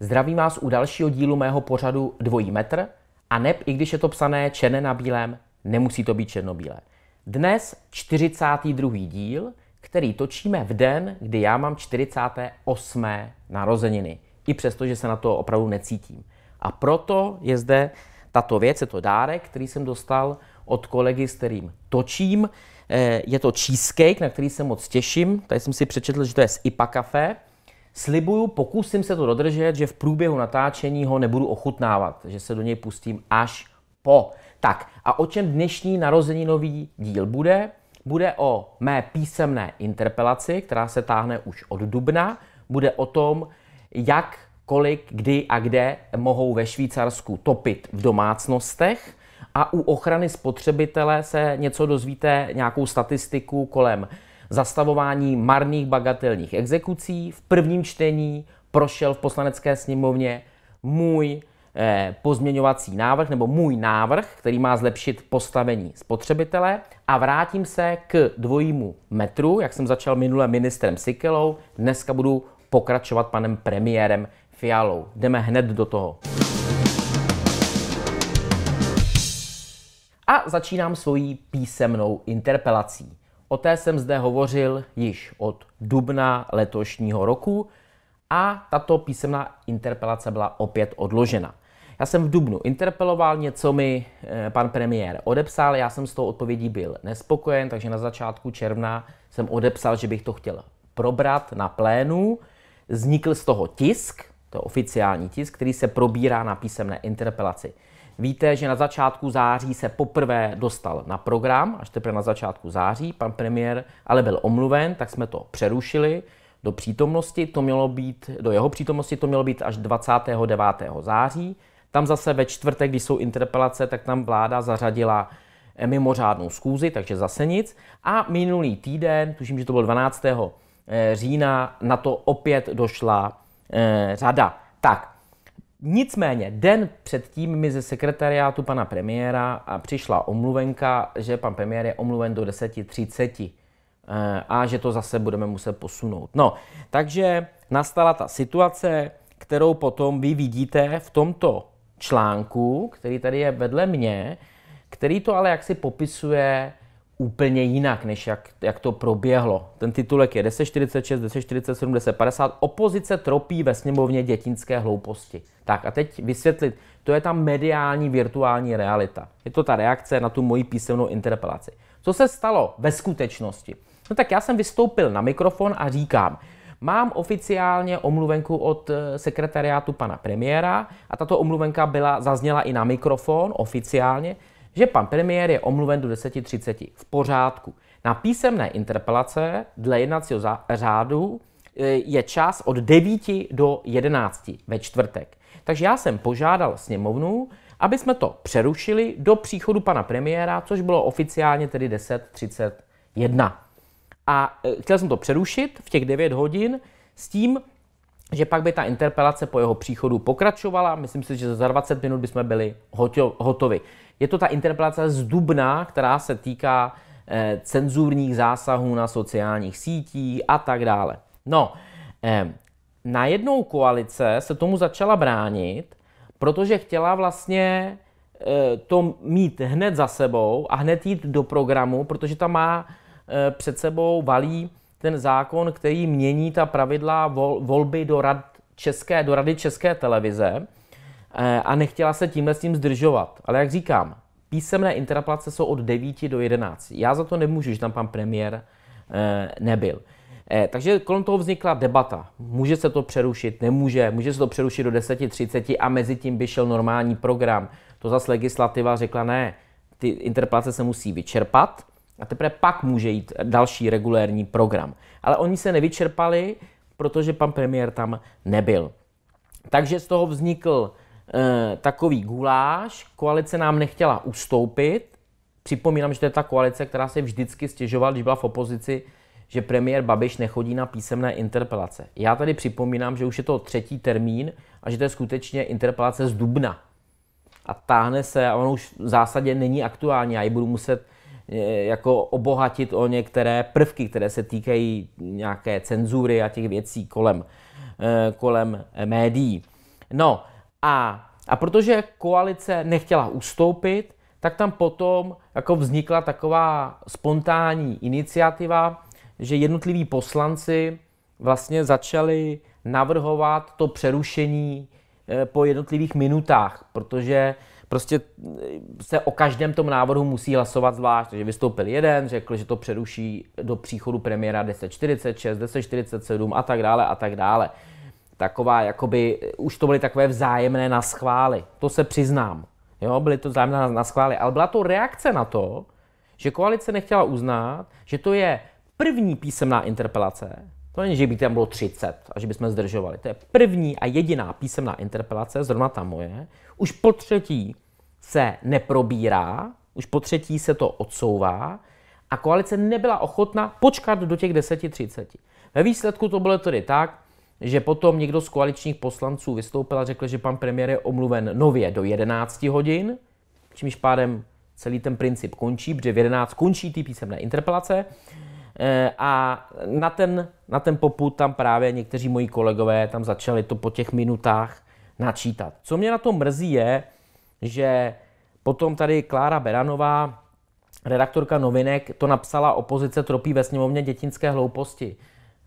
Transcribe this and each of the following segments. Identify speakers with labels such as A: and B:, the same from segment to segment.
A: Zdravím vás u dalšího dílu mého pořadu Dvojí metr a neb, i když je to psané černé na bílém, nemusí to být černobílé. Dnes 42. díl který točíme v den, kdy já mám 48. narozeniny. I přesto, že se na to opravdu necítím. A proto je zde tato věc, je to dárek, který jsem dostal od kolegy, s kterým točím. Eh, je to cheesecake, na který se moc těším. Tady jsem si přečetl, že to je z IPA kafe. Slibuju, pokusím se to dodržet, že v průběhu natáčení ho nebudu ochutnávat, že se do něj pustím až po. Tak a o čem dnešní narozeninový díl bude? bude o mé písemné interpelaci, která se táhne už od dubna. Bude o tom, jak, kolik, kdy a kde mohou ve Švýcarsku topit v domácnostech. A u ochrany spotřebitele se něco dozvíte, nějakou statistiku kolem zastavování marných bagatelních exekucí. V prvním čtení prošel v poslanecké sněmovně můj Eh, pozměňovací návrh nebo můj návrh, který má zlepšit postavení spotřebitele a vrátím se k dvojímu metru, jak jsem začal minule ministrem Sikelou, dneska budu pokračovat panem premiérem Fialou. Jdeme hned do toho. A začínám svojí písemnou interpelací. O té jsem zde hovořil již od dubna letošního roku a tato písemná interpelace byla opět odložena. Já jsem v Dubnu interpeloval něco mi eh, pan premiér odepsal, já jsem s tou odpovědí byl nespokojen, takže na začátku června jsem odepsal, že bych to chtěl probrat na plénu. Vznikl z toho tisk, to je oficiální tisk, který se probírá na písemné interpelaci. Víte, že na začátku září se poprvé dostal na program, až teprve na začátku září, pan premiér ale byl omluven, tak jsme to přerušili do přítomnosti, to mělo být, do jeho přítomnosti to mělo být až 29. září, tam zase ve čtvrtek, když jsou interpelace, tak tam vláda zařadila eh, mimořádnou schůzi, takže zase nic. A minulý týden, tuším, že to bylo 12. Eh, října, na to opět došla eh, řada. Tak, Nicméně, den předtím mi ze sekretariátu pana premiéra přišla omluvenka, že pan premiér je omluven do 10.30 a že to zase budeme muset posunout. No, takže nastala ta situace, kterou potom vy vidíte v tomto článku, který tady je vedle mě, který to ale jaksi popisuje úplně jinak, než jak, jak to proběhlo. Ten titulek je 1046, 1047, 1050. Opozice tropí ve sněmovně dětinské hlouposti. Tak a teď vysvětlit, to je ta mediální virtuální realita. Je to ta reakce na tu moji písemnou interpelaci. Co se stalo ve skutečnosti? No tak já jsem vystoupil na mikrofon a říkám, Mám oficiálně omluvenku od eh, sekretariátu pana premiéra a tato omluvenka byla, zazněla i na mikrofon oficiálně, že pan premiér je omluven do 10.30. V pořádku. Na písemné interpelace dle jednacího řádu eh, je čas od 9 do 11 ve čtvrtek. Takže já jsem požádal sněmovnu, aby jsme to přerušili do příchodu pana premiéra, což bylo oficiálně tedy 10.31. A e, chtěl jsem to přerušit v těch 9 hodin s tím, že pak by ta interpelace po jeho příchodu pokračovala. Myslím si, že za 20 minut bychom byli hotovi. Je to ta interpelace z Dubna, která se týká eh, cenzurních zásahů na sociálních sítích a tak dále. No, eh, najednou koalice se tomu začala bránit, protože chtěla vlastně eh, to mít hned za sebou a hned jít do programu, protože tam má Eh, před sebou valí ten zákon, který mění ta pravidla volby do, rad české, do rady České televize eh, a nechtěla se tímhle s tím zdržovat. Ale jak říkám, písemné interpelace jsou od 9 do 11. Já za to nemůžu, že tam pan premiér eh, nebyl. Takže kolem toho vznikla debata. Může se to přerušit, nemůže, může se to přerušit do 10.30 a mezi tím by šel normální program. To zase legislativa řekla ne, ty interpelace se musí vyčerpat, a teprve pak může jít další regulérní program. Ale oni se nevyčerpali, protože pan premiér tam nebyl. Takže z toho vznikl e, takový guláš, koalice nám nechtěla ustoupit. Připomínám, že to je ta koalice, která se vždycky stěžovala, když byla v opozici, že premiér Babiš nechodí na písemné interpelace. Já tady připomínám, že už je to třetí termín a že to je skutečně interpelace z Dubna. A táhne se a ono už v zásadě není aktuální. Já ji budu muset E, jako obohatit o některé prvky, které se týkají nějaké cenzury a těch věcí kolem, e, kolem médií. No a, a protože koalice nechtěla ustoupit, tak tam potom jako vznikla taková spontánní iniciativa, že jednotliví poslanci vlastně začali navrhovat to přerušení e, po jednotlivých minutách, protože prostě eh, se o každém tom návrhu musí hlasovat zvlášť. Takže vystoupil jeden, řekl, že to přeruší do příchodu premiéra 1046, 1047 a tak dále a tak dále. Taková, jakoby, eh, už to byly takové vzájemné na schvály. To se přiznám. Jo, byly to vzájemné na schvály. Ale byla to reakce na to, že koalice nechtěla uznat, že to je první písemná interpelace, to není, že by tam bylo 30 a že bychom zdržovali. To je první a jediná písemná interpelace, zrovna ta moje, už po třetí se neprobírá, už po třetí se to odsouvá a koalice nebyla ochotna počkat do těch 10.30. Ve výsledku to bylo tedy tak, že potom někdo z koaličních poslanců vystoupil a řekl, že pan premiér je omluven nově do 11 hodin, čímž pádem celý ten princip končí, protože v 11 končí ty písemné interpelace. Eh, a na ten, na ten poput tam právě někteří moji kolegové tam začali to po těch minutách načítat. Co mě na to mrzí je, že potom tady Klára Beranová, redaktorka novinek, to napsala opozice tropí ve sněmovně dětinské hlouposti.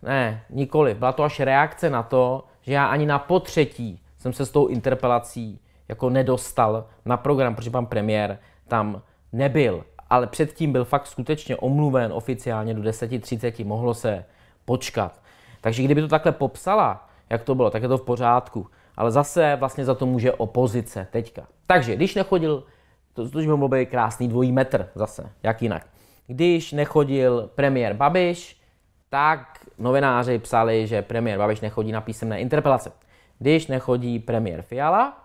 A: Ne, nikoli. Byla to až reakce na to, že já ani na potřetí jsem se s tou interpelací jako nedostal na program, protože pan premiér tam nebyl. Ale předtím byl fakt skutečně omluven oficiálně do 10.30, mohlo se počkat. Takže kdyby to takhle popsala, jak to bylo, tak je to v pořádku. Ale zase vlastně za to může opozice teďka. Takže když nechodil, to, to by mohl být krásný dvojí metr zase, jak jinak. Když nechodil premiér Babiš, tak novináři psali, že premiér Babiš nechodí na písemné interpelace. Když nechodí premiér Fiala,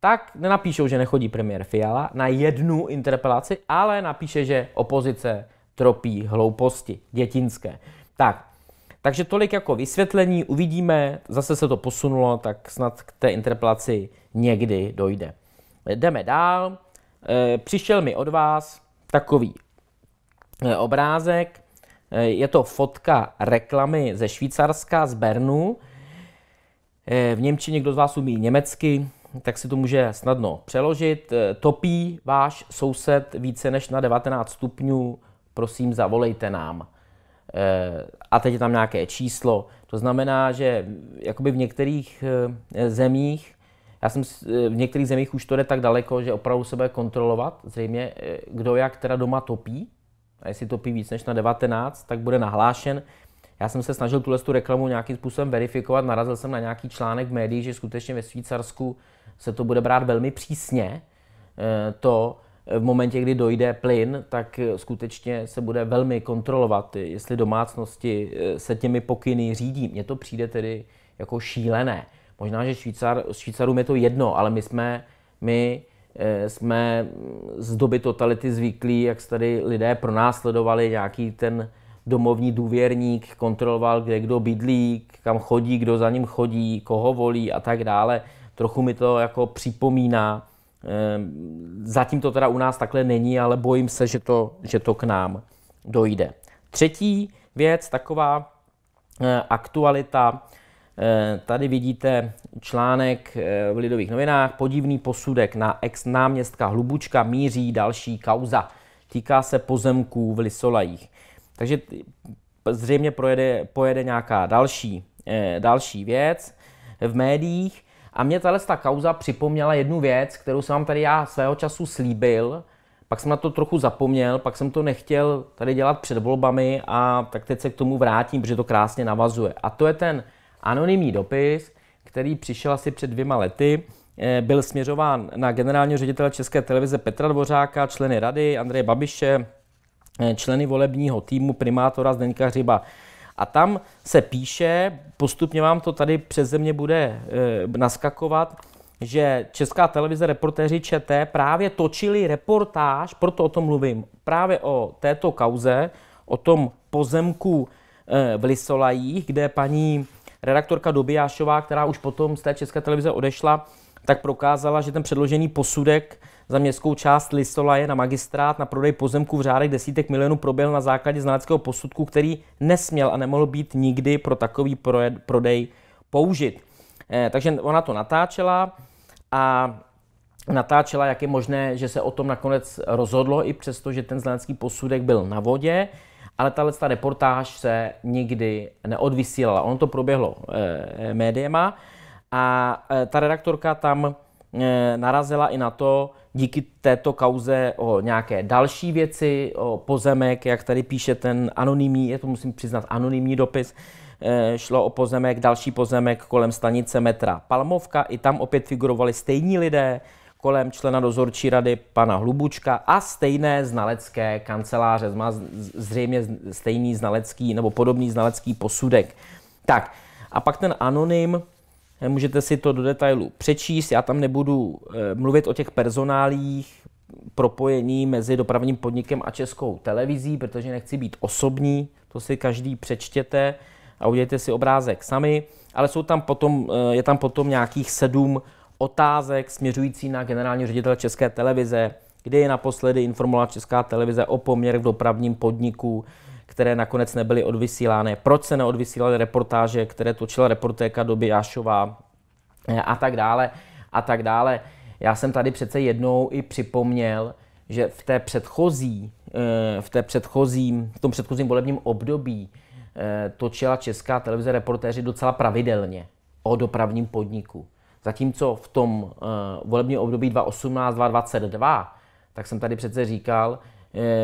A: tak nenapíšou, že nechodí premiér Fiala na jednu interpelaci, ale napíše, že opozice tropí hlouposti dětinské. Tak, takže tolik jako vysvětlení, uvidíme, zase se to posunulo, tak snad k té interpelaci někdy dojde. Jdeme dál. Eh, přišel mi od vás takový eh, obrázek, eh, je to fotka reklamy ze Švýcarska, z Bernu. V Němčině, někdo z vás umí německy, tak si to může snadno přeložit. Topí váš soused více než na 19 stupňů, prosím zavolejte nám. Eh, a teď je tam nějaké číslo. To znamená, že jakoby v některých eh, zemích, já jsem eh, v některých zemích už to jde tak daleko, že opravdu se bude kontrolovat zřejmě, kdo jak teda doma topí. A jestli topí víc než na 19, tak bude nahlášen. Já jsem se snažil tuhle tu reklamu nějakým způsobem verifikovat, narazil jsem na nějaký článek v médiích, že skutečně ve Švýcarsku se to bude brát velmi přísně, to, v momentě, kdy dojde plyn, tak eh, skutečně se bude velmi kontrolovat, jestli domácnosti eh, se těmi pokyny řídí. Mně to přijde tedy jako šílené. Možná, že Švýcar, Švýcarům je to jedno, ale my jsme, my eh, jsme z doby totality zvyklí, jak tady lidé pronásledovali nějaký ten domovní důvěrník, kontroloval, kde kdo bydlí, kam chodí, kdo za ním chodí, koho volí a tak dále. Trochu mi to jako připomíná Ehm, zatím to teda u nás takhle není, ale bojím se, že to, že to k nám dojde. Třetí věc, taková eh, aktualita. Eh, tady vidíte článek eh, v Lidových novinách. Podivný posudek na ex-náměstka Hlubučka míří další kauza. Týká se pozemků v Lisolajích. Takže zřejmě projede, pojede nějaká další, další věc v médiích. A mě tahle ta kauza připomněla jednu věc, kterou jsem vám tady já svého času slíbil, pak jsem na to trochu zapomněl, pak jsem to nechtěl tady dělat před volbami a tak teď se k tomu vrátím, protože to krásně navazuje. A to je ten anonymní dopis, který přišel asi před dvěma lety, eh, byl směřován na generálního ředitele České televize Petra Dvořáka, členy rady Andreje Babiše, eh, členy volebního týmu primátora Zdeňka Hřiba. A tam se píše, postupně vám to tady přes země bude e, naskakovat, že Česká televize reportéři ČT právě točili reportáž, proto o tom mluvím, právě o této kauze, o tom pozemku e, v Lisolajích, kde paní redaktorka Dobijášová, která už potom z té České televize odešla, tak prokázala, že ten předložený posudek za městskou část Lisolaje na magistrát na prodej pozemku v řádech desítek milionů proběhl na základě znaleckého posudku, který nesměl a nemohl být nikdy pro takový prodej použit. Eh, takže ona to natáčela a natáčela, jak je možné, že se o tom nakonec rozhodlo, i přesto, že ten znalecký posudek byl na vodě, ale tahle ta reportáž se nikdy neodvysílala. Ono to proběhlo e, médiema a e, ta redaktorka tam E, narazila i na to, díky této kauze o nějaké další věci, o pozemek, jak tady píše ten anonymní, je to musím přiznat, anonymní dopis, e, šlo o pozemek, další pozemek kolem stanice metra Palmovka. I tam opět figurovali stejní lidé kolem člena dozorčí rady pana Hlubučka a stejné znalecké kanceláře. Má zřejmě stejný znalecký nebo podobný znalecký posudek. Tak a pak ten anonym Můžete si to do detailu přečíst, já tam nebudu eh, mluvit o těch personálích, propojení mezi dopravním podnikem a českou televizí, protože nechci být osobní, to si každý přečtěte a udělejte si obrázek sami, ale jsou tam potom, eh, je tam potom nějakých sedm otázek směřující na generální ředitele České televize, kdy je naposledy informovala Česká televize o poměrech v dopravním podniku, které nakonec nebyly odvysílány, proč se neodvysílaly reportáže, které točila reportéka doby Jášová eh, a tak dále a tak dále. Já jsem tady přece jednou i připomněl, že v té předchozí, eh, v, té předchozím, v tom předchozím volebním období eh, točila česká televize reportéři docela pravidelně o dopravním podniku. Zatímco v tom volebním období 2018-2022, tak jsem tady přece říkal,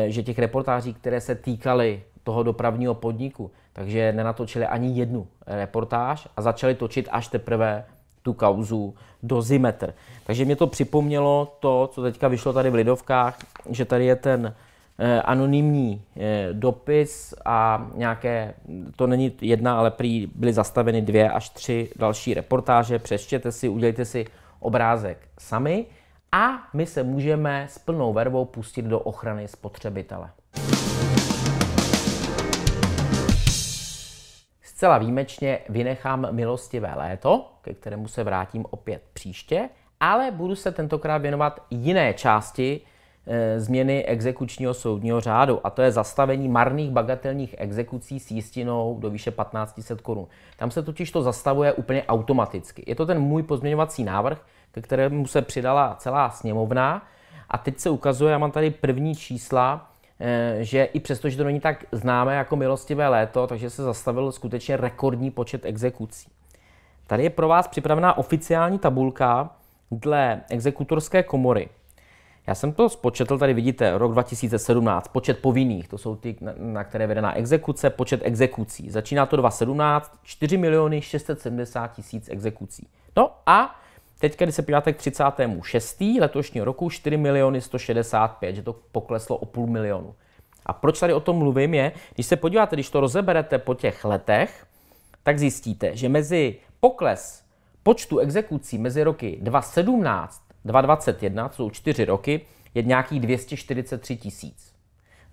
A: že těch reportáží, které se týkaly toho dopravního podniku. Takže nenatočili ani jednu reportáž a začali točit až teprve tu kauzu Zimetr. Takže mě to připomnělo to, co teďka vyšlo tady v Lidovkách, že tady je ten eh, anonymní eh, dopis a nějaké, to není jedna, ale prý byly zastaveny dvě až tři další reportáže. Přečtěte si, udělejte si obrázek sami a my se můžeme s plnou vervou pustit do ochrany spotřebitele. Zcela výjimečně vynechám milostivé léto, ke kterému se vrátím opět příště, ale budu se tentokrát věnovat jiné části e, změny exekučního soudního řádu, a to je zastavení marných bagatelních exekucí s jistinou do výše 1500 korun. Tam se totiž to zastavuje úplně automaticky. Je to ten můj pozměňovací návrh, ke kterému se přidala celá sněmovna. A teď se ukazuje, já mám tady první čísla, Eh, že i přesto, že to není tak známé jako milostivé léto, takže se zastavil skutečně rekordní počet exekucí. Tady je pro vás připravená oficiální tabulka dle exekutorské komory. Já jsem to spočetl, tady vidíte, rok 2017, počet povinných, to jsou ty, na, které které vedená exekuce, počet exekucí. Začíná to 2017, 4 miliony 670 tisíc exekucí. No a Teď když se podíváte k 36. letošního roku, 4 miliony 165, že to pokleslo o půl milionu. A proč tady o tom mluvím je, když se podíváte, když to rozeberete po těch letech, tak zjistíte, že mezi pokles počtu exekucí mezi roky 2017 2021, jsou čtyři roky, je nějakých 243 tisíc.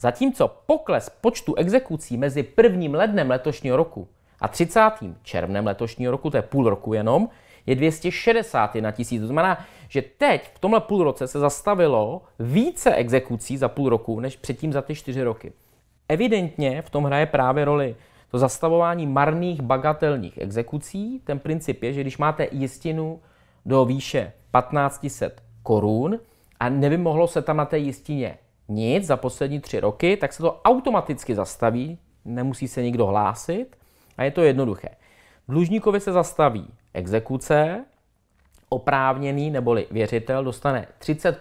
A: Zatímco pokles počtu exekucí mezi 1. lednem letošního roku a 30. červnem letošního roku, to je půl roku jenom, je na tisíc. To znamená, že teď v tomhle půl roce se zastavilo více exekucí za půl roku, než předtím za ty čtyři roky. Evidentně v tom hraje právě roli to zastavování marných bagatelních exekucí. Ten princip je, že když máte jistinu do výše 1500 korun a nevymohlo se tam na té jistině nic za poslední tři roky, tak se to automaticky zastaví, nemusí se nikdo hlásit a je to jednoduché. Dlužníkovi se zastaví exekuce, oprávněný neboli věřitel dostane 30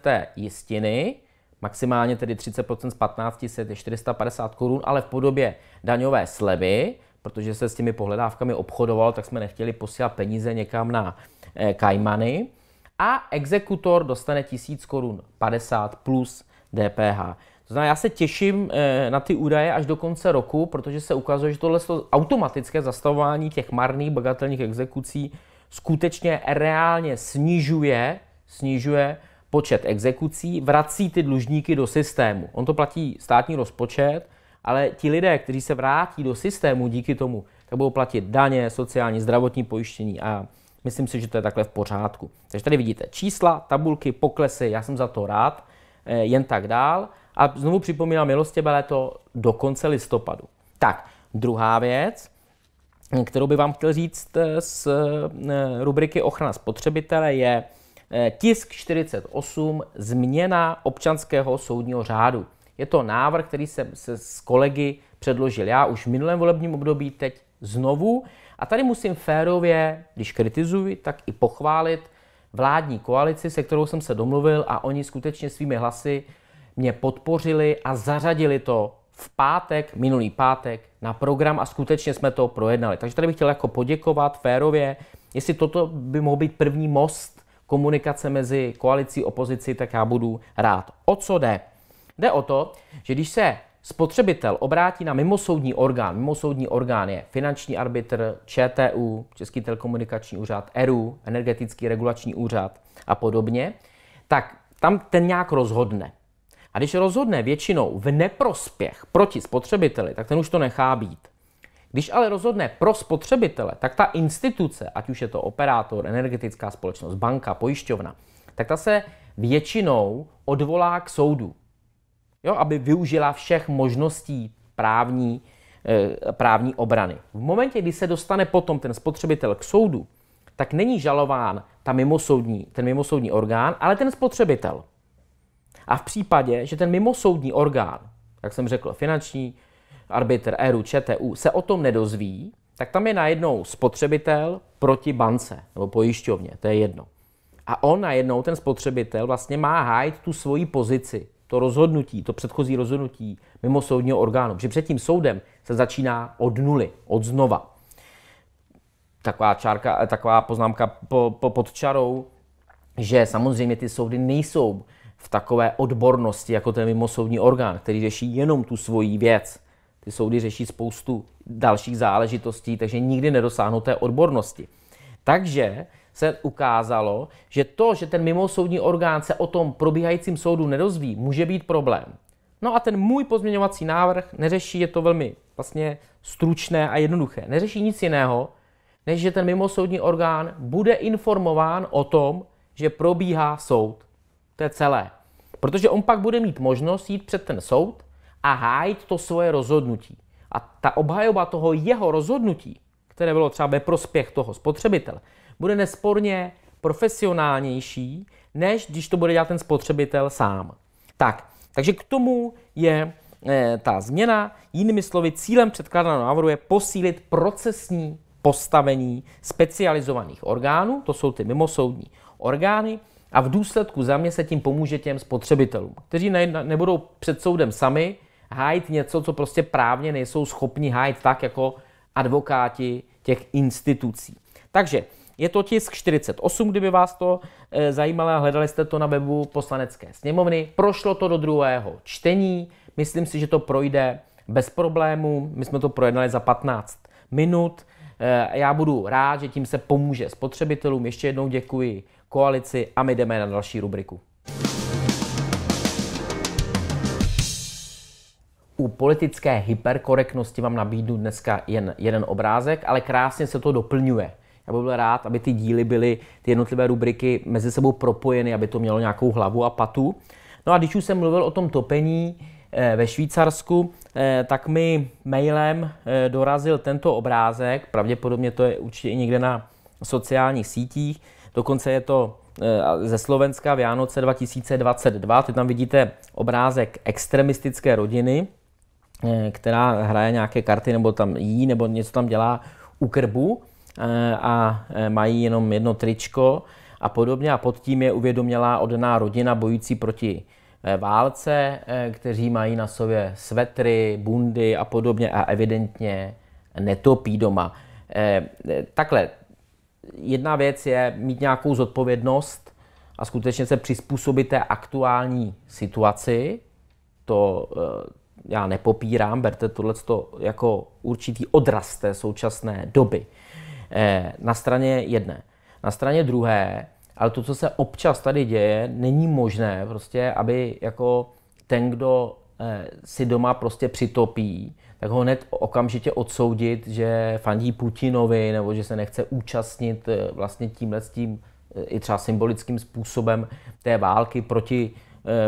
A: té jistiny, maximálně tedy 30 z 15 je 450 korun, ale v podobě daňové slevy, protože se s těmi pohledávkami obchodoval, tak jsme nechtěli posílat peníze někam na Kajmany. Eh, A exekutor dostane 1000 korun 50 plus DPH znamená, já se těším eh, na ty údaje až do konce roku, protože se ukazuje, že tohle automatické zastavování těch marných bagatelních exekucí skutečně reálně snižuje, snižuje počet exekucí, vrací ty dlužníky do systému. On to platí státní rozpočet, ale ti lidé, kteří se vrátí do systému díky tomu, tak budou platit daně, sociální, zdravotní pojištění a myslím si, že to je takhle v pořádku. Takže tady vidíte čísla, tabulky, poklesy, já jsem za to rád, eh, jen tak dál. A znovu připomínám, milostěbelé to do konce listopadu. Tak, druhá věc, kterou bych vám chtěl říct eh, z eh, rubriky Ochrana spotřebitele, je eh, tisk 48, změna občanského soudního řádu. Je to návrh, který jsem se s kolegy předložil já už v minulém volebním období, teď znovu. A tady musím férově, když kritizuji, tak i pochválit vládní koalici, se kterou jsem se domluvil a oni skutečně svými hlasy mě podpořili a zařadili to v pátek, minulý pátek, na program a skutečně jsme to projednali. Takže tady bych chtěl jako poděkovat férově, jestli toto by mohl být první most komunikace mezi koalicí a opozicí, tak já budu rád. O co jde? Jde o to, že když se spotřebitel obrátí na mimosoudní orgán, mimosoudní orgán je finanční arbitr, ČTU, Český telekomunikační úřad, ERU, Energetický regulační úřad a podobně, tak tam ten nějak rozhodne. A když rozhodne většinou v neprospěch proti spotřebiteli, tak ten už to nechá být. Když ale rozhodne pro spotřebitele, tak ta instituce, ať už je to operátor, energetická společnost, banka, pojišťovna, tak ta se většinou odvolá k soudu, jo, aby využila všech možností právní, e, právní obrany. V momentě, kdy se dostane potom ten spotřebitel k soudu, tak není žalován ta mimosoudní, ten mimosoudní orgán, ale ten spotřebitel. A v případě, že ten mimosoudní orgán, jak jsem řekl, finanční, arbitr ERU, ČTU, se o tom nedozví, tak tam je najednou spotřebitel proti bance nebo pojišťovně, to je jedno. A on najednou, ten spotřebitel, vlastně má hájit tu svoji pozici, to rozhodnutí, to předchozí rozhodnutí mimo soudního orgánu. Protože před tím soudem se začíná od nuly, od znova. Taková, čárka, eh, taková poznámka po, po, pod čarou, že samozřejmě ty soudy nejsou v takové odbornosti jako ten mimosoudní orgán, který řeší jenom tu svoji věc. Ty soudy řeší spoustu dalších záležitostí, takže nikdy nedosáhnou té odbornosti. Takže se ukázalo, že to, že ten mimosoudní orgán se o tom probíhajícím soudu nedozví, může být problém. No a ten můj pozměňovací návrh neřeší, je to velmi vlastně stručné a jednoduché, neřeší nic jiného, než že ten mimosoudní orgán bude informován o tom, že probíhá soud. To je celé. Protože on pak bude mít možnost jít před ten soud a hájit to svoje rozhodnutí. A ta obhajoba toho jeho rozhodnutí, které bylo třeba ve prospěch toho spotřebitele, bude nesporně profesionálnější, než když to bude dělat ten spotřebitel sám. Tak, takže k tomu je e, ta změna. Jinými slovy, cílem předkládaného návrhu je posílit procesní postavení specializovaných orgánů, to jsou ty mimosoudní orgány, a v důsledku za mě se tím pomůže těm spotřebitelům, kteří ne, nebudou před soudem sami hájit něco, co prostě právně nejsou schopni hájit tak, jako advokáti těch institucí. Takže je to tisk 48, kdyby vás to e, zajímalo a hledali jste to na webu poslanecké sněmovny. Prošlo to do druhého čtení, myslím si, že to projde bez problémů. My jsme to projednali za 15 minut. E, já budu rád, že tím se pomůže spotřebitelům. Ještě jednou děkuji koalici a my jdeme na další rubriku. U politické hyperkorektnosti vám nabídnu dneska jen jeden obrázek, ale krásně se to doplňuje. Já bych byl rád, aby ty díly byly, ty jednotlivé rubriky mezi sebou propojeny, aby to mělo nějakou hlavu a patu. No a když už jsem mluvil o tom topení eh, ve Švýcarsku, eh, tak mi mailem eh, dorazil tento obrázek, pravděpodobně to je určitě i někde na sociálních sítích, Dokonce je to eh, ze Slovenska v Jánoce 2022. Teď tam vidíte obrázek extremistické rodiny, eh, která hraje nějaké karty nebo tam jí, nebo něco tam dělá u krbu eh, a mají jenom jedno tričko a podobně. A pod tím je uvědomělá odná rodina bojující proti válce, kteří mají na sobě svetry, bundy a podobně a evidentně netopí doma. Takhle, jedna věc je mít nějakou zodpovědnost a skutečně se přizpůsobit té aktuální situaci. To eh, já nepopírám, berte tohle jako určitý odraz té současné doby. Eh, na straně jedné. Na straně druhé, ale to, co se občas tady děje, není možné prostě, aby jako ten, kdo Eh, si doma prostě přitopí, tak ho hned okamžitě odsoudit, že fandí Putinovi nebo že se nechce účastnit eh, vlastně tímhle s tím eh, i třeba symbolickým způsobem té války proti,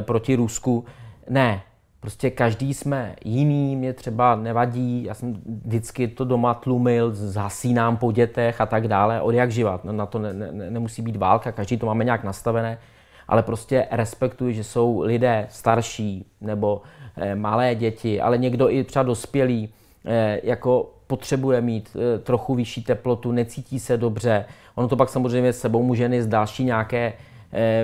A: proti Rusku. Ne, prostě každý jsme jiný, mě třeba nevadí, já jsem vždycky to doma tlumil, zhasínám po dětech a tak dále, od jak živat, na to ne, ne, nemusí být válka, každý to máme nějak nastavené, ale prostě respektuji, že jsou lidé starší nebo eh, malé děti, ale někdo i třeba dospělý, eh, jako potřebuje mít eh, trochu vyšší teplotu, necítí se dobře. Ono to pak samozřejmě s sebou může z další nějaké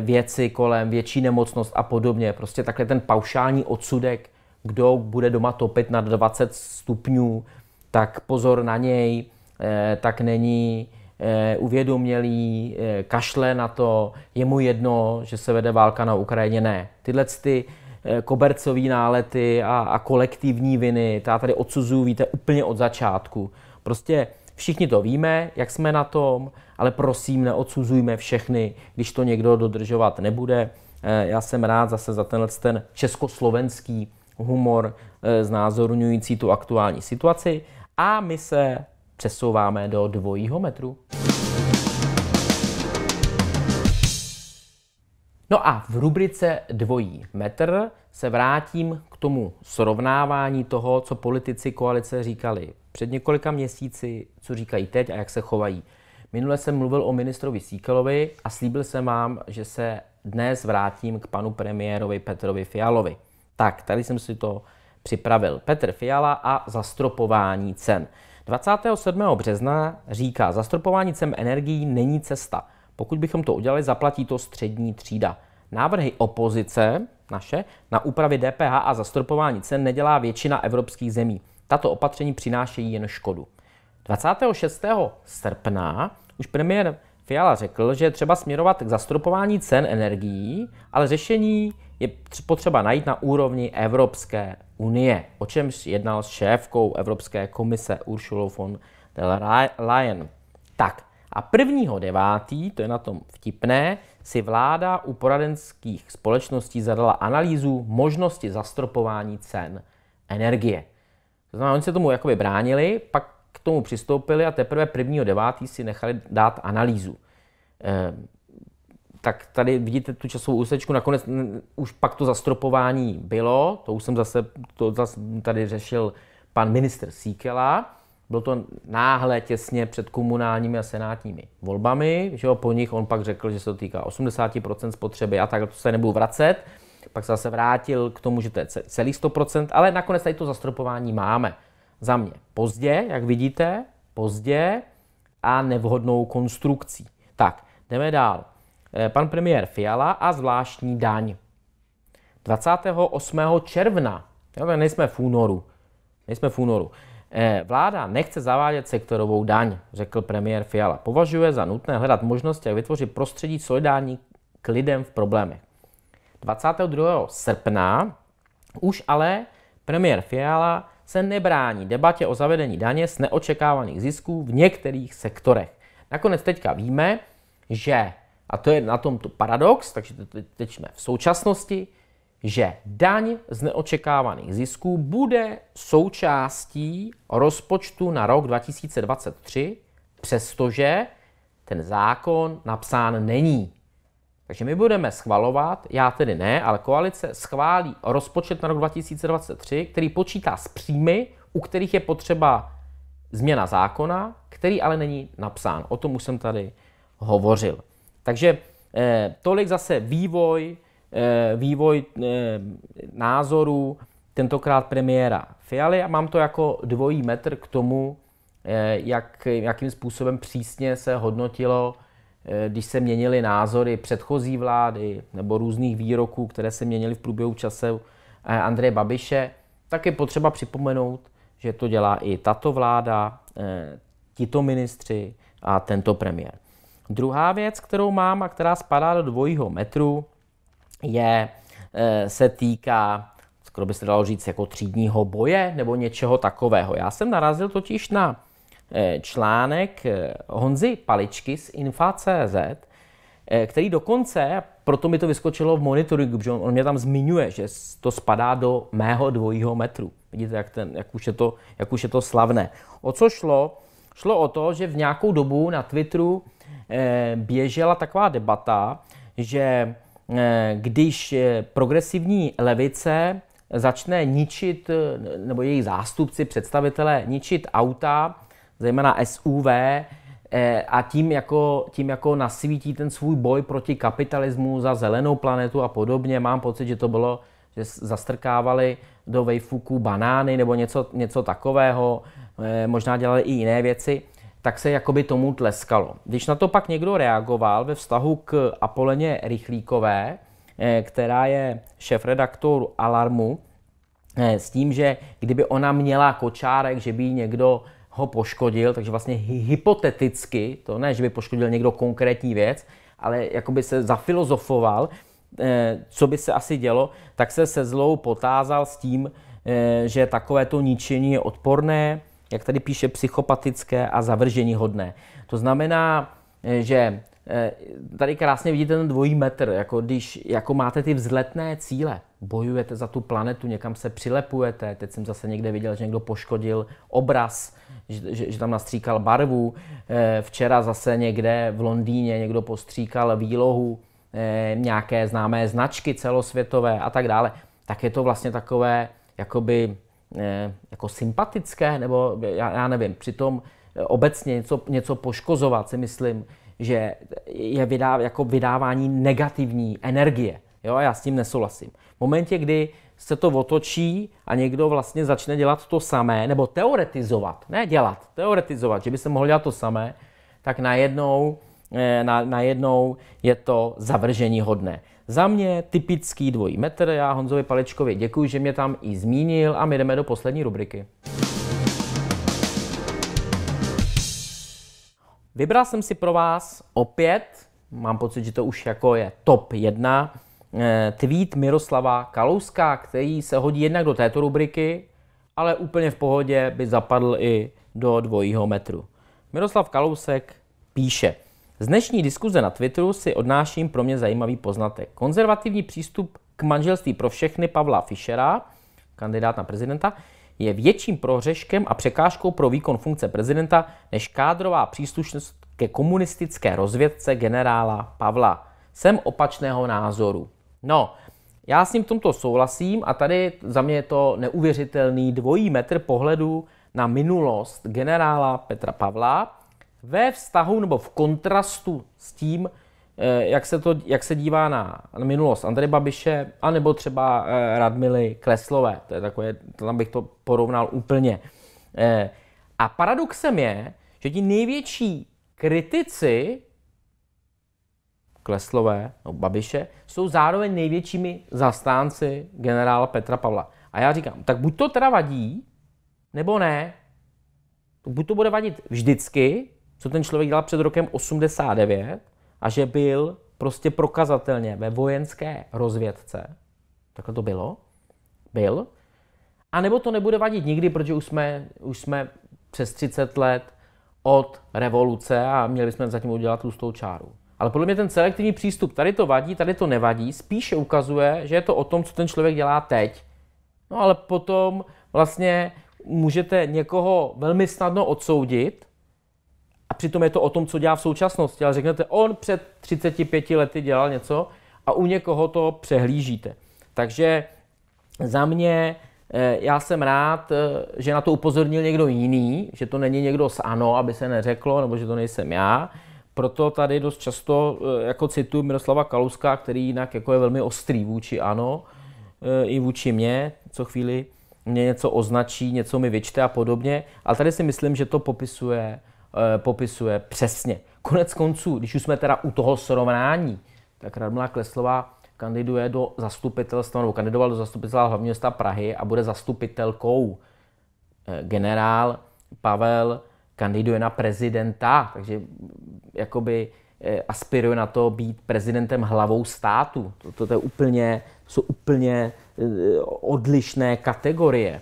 A: věci kolem, větší nemocnost a podobně. Prostě takhle ten paušální odsudek, kdo bude doma topit na 20 stupňů, tak pozor na něj, tak není Eh, uvědomělý, eh, kašle na to, je mu jedno, že se vede válka na Ukrajině, ne. Tyhle ty eh, kobercový nálety a, a kolektivní viny, ta tady odsuzuju, víte, úplně od začátku. Prostě všichni to víme, jak jsme na tom, ale prosím, neodsuzujme všechny, když to někdo dodržovat nebude. Já jsem rád zase za tenhle ten československý humor znázorňující tu aktuální situaci a my se přesouváme do dvojího metru. No a v rubrice dvojí metr se vrátím k tomu srovnávání toho, co politici koalice říkali před několika měsíci, co říkají teď a jak se chovají. Minule jsem mluvil o ministrovi Síkelovi a slíbil jsem vám, že se dnes vrátím k panu premiérovi Petrovi Fialovi. Tak, tady jsem si to připravil. Petr Fiala a zastropování cen. 27. března říká, zastropování cen energií není cesta. Pokud bychom to udělali, zaplatí to střední třída. Návrhy opozice naše na úpravy DPH a zastropování cen nedělá většina evropských zemí. Tato opatření přinášejí jen škodu. 26. srpna už premiér Fiala řekl, že je třeba směrovat k zastropování cen energií, ale řešení je potřeba najít na úrovni Evropské unie, o čemž jednal s šéfkou Evropské komise Ursula von der Leyen. Tak a prvního devátý, to je na tom vtipné, si vláda u poradenských společností zadala analýzu možnosti zastropování cen energie. To znamená, oni se tomu jakoby bránili, pak k tomu přistoupili a teprve 1. 9. si nechali dát analýzu. Ehm, tak tady vidíte tu časovou úsečku, nakonec už pak to zastropování bylo, to už jsem zase, to zase tady řešil pan minister Síkela, bylo to náhle těsně před komunálními a senátními volbami, že jo, po nich on pak řekl, že se to týká 80% spotřeby a tak to se nebudu vracet, pak se zase vrátil k tomu, že to je celý 100%, ale nakonec tady to zastropování máme. Za mě pozdě, jak vidíte, pozdě a nevhodnou konstrukcí. Tak, jdeme dál. Eh, pan premiér Fiala a zvláštní daň. 28. června, jo, nejsme v únoru, nejsme v únoru. Eh, vláda nechce zavádět sektorovou daň, řekl premiér Fiala. Považuje za nutné hledat možnosti, jak vytvořit prostředí solidární k lidem v problémech. 22. srpna už ale premiér Fiala se nebrání debatě o zavedení daně z neočekávaných zisků v některých sektorech. Nakonec teďka víme, že a to je na tom paradox, takže teď jsme v současnosti, že daň z neočekávaných zisků bude součástí rozpočtu na rok 2023, přestože ten zákon napsán není. Takže my budeme schvalovat, já tedy ne, ale koalice schválí rozpočet na rok 2023, který počítá s příjmy, u kterých je potřeba změna zákona, který ale není napsán. O tom už jsem tady hovořil. Takže eh, tolik zase vývoj, eh, vývoj eh, názorů, tentokrát premiéra Fialy a mám to jako dvojí metr k tomu, jak, jakým způsobem přísně se hodnotilo, když se měnily názory předchozí vlády nebo různých výroků, které se měnily v průběhu čase Andreje Babiše, tak je potřeba připomenout, že to dělá i tato vláda, tito ministři a tento premiér. Druhá věc, kterou mám a která spadá do dvojího metru, je, eh, se týká, skoro by se dalo říct, jako třídního boje nebo něčeho takového. Já jsem narazil totiž na eh, článek eh, Honzy Paličky z Infa.cz, který dokonce, proto mi to vyskočilo v monitoringu, protože on, on mě tam zmiňuje, že to spadá do mého dvojího metru. Vidíte, jak, ten, jak, už je to, jak už je to slavné. O co šlo? Šlo o to, že v nějakou dobu na Twitteru Eh, běžela taková debata, že eh, když eh, progresivní levice začne ničit, nebo jejich zástupci, představitelé, ničit auta, zejména SUV, a tím jako, tím jako nasvítí ten svůj boj proti kapitalismu za zelenou planetu a podobně. Mám pocit, že to bylo, že zastrkávali do vejfuku banány nebo něco, něco takového, možná dělali i jiné věci tak se jakoby tomu tleskalo. Když na to pak někdo reagoval ve vztahu k Apoleně Rychlíkové, eh, která je šéf-redaktor Alarmu, eh, s tím, že kdyby ona měla kočárek, že by někdo ho poškodil, takže vlastně hypoteticky, to ne, že by poškodil někdo konkrétní věc, ale jakoby se zafilozofoval, eh, co by se asi dělo, tak se se zlou potázal s tím, že takovéto ničení je odporné, jak tady píše, psychopatické a zavržení hodné. To znamená, eh, že eh, tady krásně vidíte ten dvojí metr, jako když jako máte ty vzletné cíle, bojujete za tu planetu, někam se přilepujete, teď jsem zase někde viděl, že někdo poškodil obraz, že, že, že tam nastříkal barvu, eh, včera zase někde v Londýně někdo postříkal výlohu nějaké známé značky celosvětové a tak dále, tak je to vlastně takové jakoby Eh, jako sympatické, nebo já, já nevím, přitom eh, obecně něco, něco poškozovat si myslím, že je vydá, jako vydávání negativní energie. Jo, já s tím nesouhlasím. V momentě, kdy se to otočí a někdo vlastně začne dělat to samé, nebo teoretizovat, ne dělat, teoretizovat, že by se mohl dělat to samé, tak najednou, eh, na, najednou je to zavržení hodné. Za mě typický dvojí metr, já Honzovi Palečkovi děkuji, že mě tam i zmínil a my jdeme do poslední rubriky. Vybral jsem si pro vás opět, mám pocit, že to už jako je top 1, eh, tweet Miroslava Kalouska, který se hodí jednak do této rubriky, ale úplně v pohodě by zapadl i do dvojího metru. Miroslav Kalousek píše – z dnešní diskuze na Twitteru si odnáším pro mě zajímavý poznatek. Konzervativní přístup k manželství pro všechny Pavla Fischera, kandidát na prezidenta, je větším prohřeškem a překážkou pro výkon funkce prezidenta než kádrová příslušnost ke komunistické rozvědce generála Pavla. Jsem opačného názoru. No, já s ním v tomto souhlasím a tady za mě je to neuvěřitelný dvojí metr pohledu na minulost generála Petra Pavla, ve vztahu nebo v kontrastu s tím, eh, jak se, to, jak se dívá na minulost Andrej Babiše, anebo třeba eh, Radmily Kleslové. To je takové, tam bych to porovnal úplně. Eh, a paradoxem je, že ti největší kritici Kleslové, no Babiše, jsou zároveň největšími zastánci generála Petra Pavla. A já říkám, tak buď to teda vadí, nebo ne. Buď to bude vadit vždycky, co ten člověk dělal před rokem 89 a že byl prostě prokazatelně ve vojenské rozvědce, takhle to bylo, byl, a nebo to nebude vadit nikdy, protože už jsme, už jsme přes 30 let od revoluce a měli bychom zatím udělat tlustou čáru. Ale podle mě ten selektivní přístup, tady to vadí, tady to nevadí, spíše ukazuje, že je to o tom, co ten člověk dělá teď. No ale potom vlastně můžete někoho velmi snadno odsoudit, přitom je to o tom, co dělá v současnosti, ale řeknete, on před 35 lety dělal něco a u někoho to přehlížíte. Takže za mě eh, já jsem rád, eh, že na to upozornil někdo jiný, že to není někdo s ANO, aby se neřeklo, nebo že to nejsem já. Proto tady dost často eh, jako cituji Miroslava Kaluska, který jinak jako je velmi ostrý vůči ANO, i vůči mě, co chvíli mě něco označí, něco mi vyčte a podobně. Ale tady si myslím, že to popisuje Eh, popisuje přesně. Konec konců, když už jsme teda u toho srovnání, tak Radmila Kleslová kandiduje do zastupitelstva, nebo kandidoval do zastupitelstva hlavního města Prahy a bude zastupitelkou. Eh, generál Pavel kandiduje na prezidenta, takže mm, jakoby eh, aspiruje na to být prezidentem hlavou státu. To, to, je úplně, jsou úplně odlišné kategorie.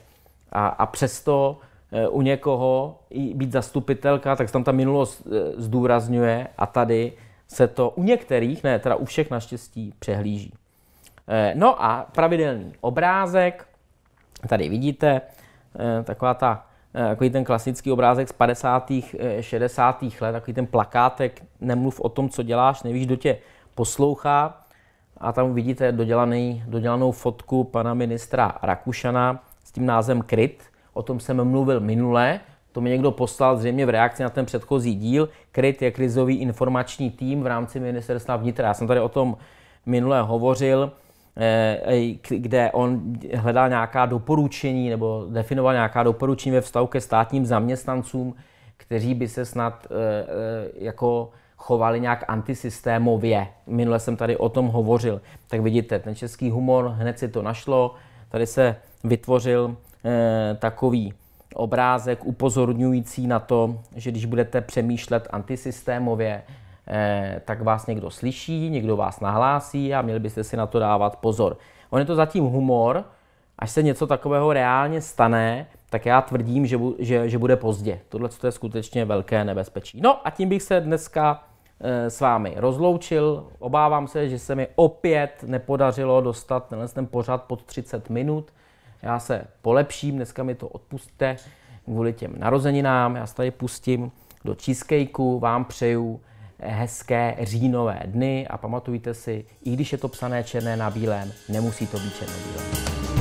A: A, a přesto Eh, u někoho být zastupitelka, tak se tam ta minulost eh, zdůrazňuje a tady se to u některých, ne, teda u všech naštěstí přehlíží. Eh, no a pravidelný obrázek, tady vidíte, taková ta, takový ten klasický obrázek z 50. 60. let, takový ten plakátek, nemluv o tom, co děláš, nevíš, kdo tě poslouchá. A tam vidíte dodělaný, dodělanou fotku pana ministra Rakušana s tím názvem KRIT, o tom jsem mluvil minule, to mi někdo poslal zřejmě v reakci na ten předchozí díl. KRIT je krizový informační tým v rámci ministerstva vnitra. Já jsem tady o tom minule hovořil, eh, kde on hledal nějaká doporučení nebo definoval nějaká doporučení ve vztahu ke státním zaměstnancům, kteří by se snad eh, eh, jako chovali nějak antisystémově. Minule jsem tady o tom hovořil. Tak vidíte, ten český humor hned si to našlo. Tady se vytvořil Eh, takový obrázek upozorňující na to, že když budete přemýšlet antisystémově, eh, tak vás někdo slyší, někdo vás nahlásí a měli byste si na to dávat pozor. On je to zatím humor, až se něco takového reálně stane, tak já tvrdím, že, že, že bude pozdě. Tohle je skutečně velké nebezpečí. No a tím bych se dneska eh, s vámi rozloučil. Obávám se, že se mi opět nepodařilo dostat tenhle ten pořad pod 30 minut já se polepším, dneska mi to odpustte kvůli těm narozeninám, já se tady pustím do cheesecakeu, vám přeju hezké říjnové dny a pamatujte si, i když je to psané černé na bílém, nemusí to být černobílé.